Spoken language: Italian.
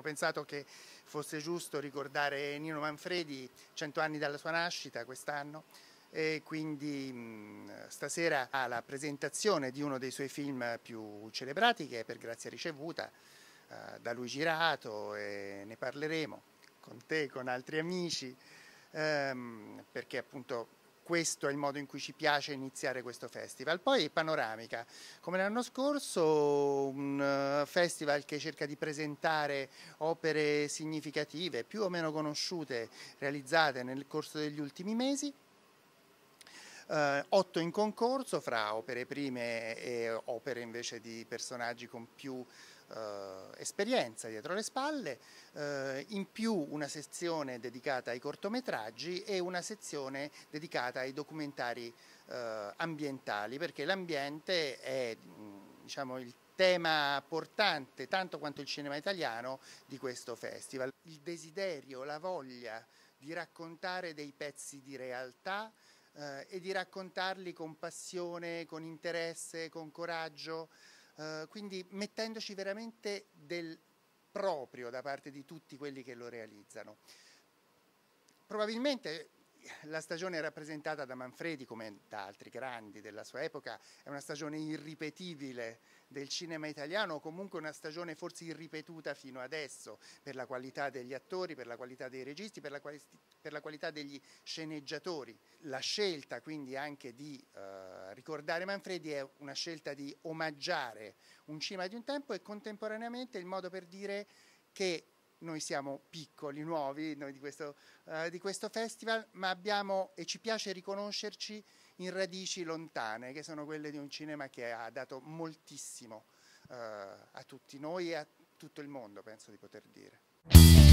abbiamo pensato che fosse giusto ricordare Nino Manfredi, 100 anni dalla sua nascita quest'anno, e quindi stasera ha la presentazione di uno dei suoi film più celebrati che è Per Grazia Ricevuta, eh, da lui girato e ne parleremo con te, con altri amici, ehm, perché appunto questo è il modo in cui ci piace iniziare questo festival. Poi Panoramica, come l'anno scorso un eh, festival che cerca di presentare opere significative, più o meno conosciute, realizzate nel corso degli ultimi mesi eh, otto in concorso fra opere prime e opere invece di personaggi con più eh, esperienza dietro le spalle, eh, in più una sezione dedicata ai cortometraggi e una sezione dedicata ai documentari eh, ambientali, perché l'ambiente è diciamo, il tema portante, tanto quanto il cinema italiano, di questo festival. Il desiderio, la voglia di raccontare dei pezzi di realtà eh, e di raccontarli con passione, con interesse, con coraggio, eh, quindi mettendoci veramente del proprio da parte di tutti quelli che lo realizzano. Probabilmente la stagione rappresentata da Manfredi, come da altri grandi della sua epoca, è una stagione irripetibile del cinema italiano, o comunque una stagione forse irripetuta fino adesso, per la qualità degli attori, per la qualità dei registi, per la, quali per la qualità degli sceneggiatori. La scelta quindi anche di eh, ricordare Manfredi è una scelta di omaggiare un cinema di un tempo e contemporaneamente il modo per dire che noi siamo piccoli, nuovi, noi di questo, uh, di questo festival, ma abbiamo e ci piace riconoscerci in radici lontane, che sono quelle di un cinema che ha dato moltissimo uh, a tutti noi e a tutto il mondo, penso di poter dire.